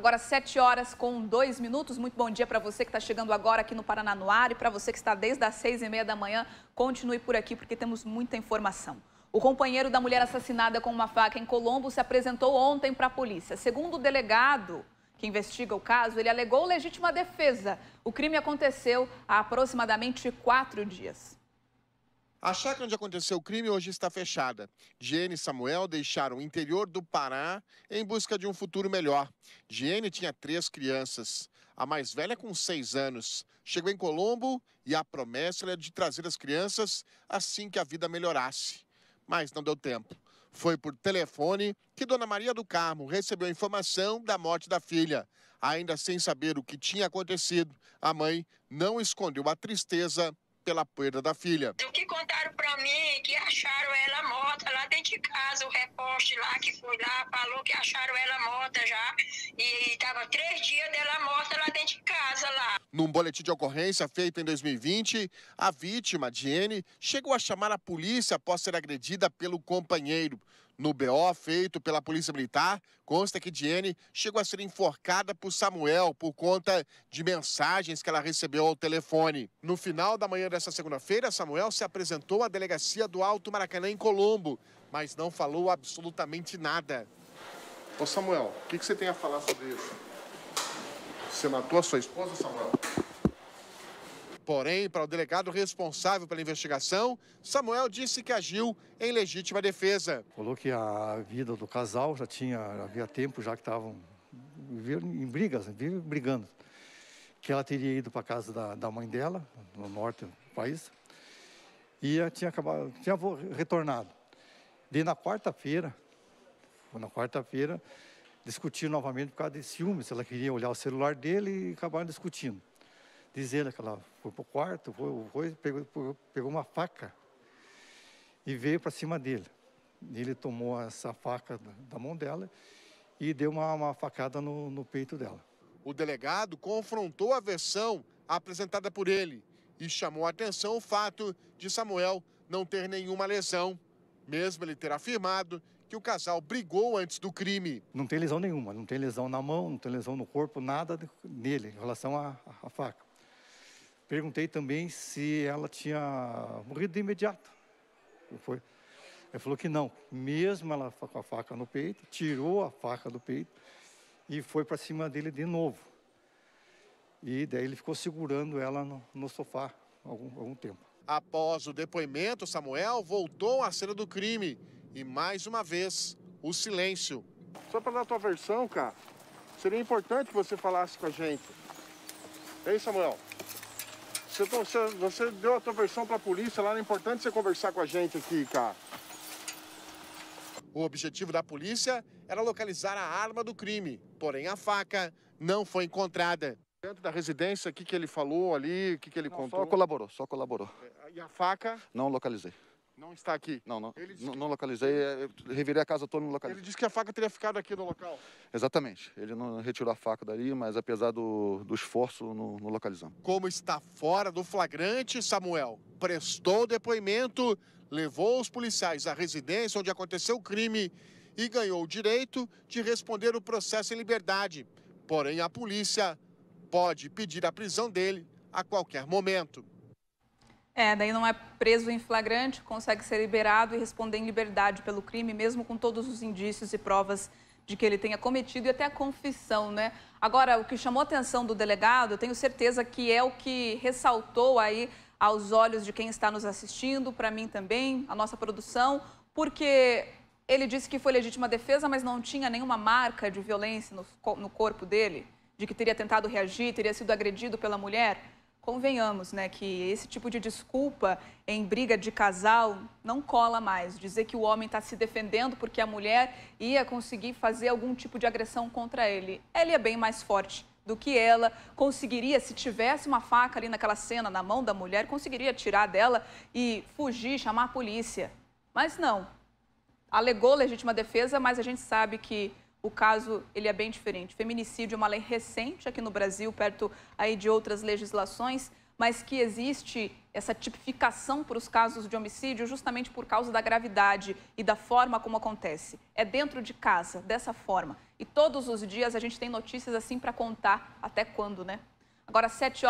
Agora, 7 horas com 2 minutos. Muito bom dia para você que está chegando agora aqui no Paraná no Ar e para você que está desde as 6 e meia da manhã. Continue por aqui porque temos muita informação. O companheiro da mulher assassinada com uma faca em Colombo se apresentou ontem para a polícia. Segundo o delegado que investiga o caso, ele alegou legítima defesa. O crime aconteceu há aproximadamente quatro dias. A chácara onde aconteceu o crime hoje está fechada. Giene e Samuel deixaram o interior do Pará em busca de um futuro melhor. Giene tinha três crianças. A mais velha, com seis anos, chegou em Colombo e a promessa era de trazer as crianças assim que a vida melhorasse. Mas não deu tempo. Foi por telefone que Dona Maria do Carmo recebeu a informação da morte da filha. Ainda sem saber o que tinha acontecido, a mãe não escondeu a tristeza pela perda da filha. O que contaram para mim é que acharam ela morta lá dentro de casa. O repórter lá que foi lá falou que acharam ela morta já. E estava três dias dela morta lá dentro de casa lá. Num boletim de ocorrência feito em 2020, a vítima, Diene, chegou a chamar a polícia após ser agredida pelo companheiro. No BO feito pela Polícia Militar, consta que Diene chegou a ser enforcada por Samuel por conta de mensagens que ela recebeu ao telefone. No final da manhã dessa segunda-feira, Samuel se apresentou à delegacia do Alto Maracanã, em Colombo, mas não falou absolutamente nada. Ô Samuel, o que, que, você tem a falar sobre isso? Você matou a sua esposa, Samuel? Porém, para o delegado responsável pela investigação, Samuel disse que agiu em legítima defesa. Falou que a vida do casal já tinha, havia tempo já que estavam em brigas, brigando. Que ela teria ido para a casa da, da mãe dela, no norte do país, e tinha acabado, tinha retornado. Daí na quarta-feira, na quarta-feira, discutiram novamente por causa de ciúmes. Ela queria olhar o celular dele e acabaram discutindo dizer que ela foi para o quarto, foi, foi, pegou, pegou uma faca e veio para cima dele. Ele tomou essa faca da mão dela e deu uma, uma facada no, no peito dela. O delegado confrontou a versão apresentada por ele e chamou a atenção o fato de Samuel não ter nenhuma lesão, mesmo ele ter afirmado que o casal brigou antes do crime. Não tem lesão nenhuma, não tem lesão na mão, não tem lesão no corpo, nada nele em relação à faca. Perguntei também se ela tinha morrido de imediato. Foi. Ela falou que não, mesmo ela com a faca no peito, tirou a faca do peito e foi para cima dele de novo. E daí ele ficou segurando ela no, no sofá algum, algum tempo. Após o depoimento, Samuel voltou à cena do crime e mais uma vez o silêncio. Só para dar a tua versão, cara, seria importante que você falasse com a gente. Ei, Samuel? Você, tá- você, você deu a tua versão para a polícia lá, é importante você conversar com a gente aqui, cara. O objetivo da polícia era localizar a arma do crime, porém a faca não foi encontrada. Dentro da residência, o que, que ele falou ali, o que, que ele não, contou? Só colaborou, só colaborou. E a faca? Não localizei. Não está aqui. Não, não. Ele não, não localizei. É, revirei a casa toda no local Ele disse que a faca teria ficado aqui no local. Exatamente. Ele não retirou a faca dali, mas apesar do, do esforço, no não localizamos. Como está fora do flagrante, Samuel prestou depoimento, levou os policiais à residência onde aconteceu o crime e ganhou o direito de responder o processo em liberdade. Porém, a polícia pode pedir a prisão dele a qualquer momento. É, daí não é preso em flagrante, consegue ser liberado e responder em liberdade pelo crime, mesmo com todos os indícios e provas de que ele tenha cometido e até a confissão, né? Agora, o que chamou a atenção do delegado, eu tenho certeza que é o que ressaltou aí aos olhos de quem está nos assistindo, para mim também, a nossa produção, porque ele disse que foi legítima defesa, mas não tinha nenhuma marca de violência no, no corpo dele, de que teria tentado reagir, teria sido agredido pela mulher convenhamos, né, que esse tipo de desculpa em briga de casal não cola mais. Dizer que o homem está se defendendo porque a mulher ia conseguir fazer algum tipo de agressão contra ele. Ele é bem mais forte do que ela, conseguiria, se tivesse uma faca ali naquela cena, na mão da mulher, conseguiria tirar dela e fugir, chamar a polícia. Mas não. Alegou legítima defesa, mas a gente sabe que o caso ele é bem diferente. Feminicídio é uma lei recente aqui no Brasil, perto aí de outras legislações, mas que existe essa tipificação para os casos de homicídio justamente por causa da gravidade e da forma como acontece. É dentro de casa, dessa forma. E todos os dias a gente tem notícias assim para contar até quando, né? Agora, sete horas.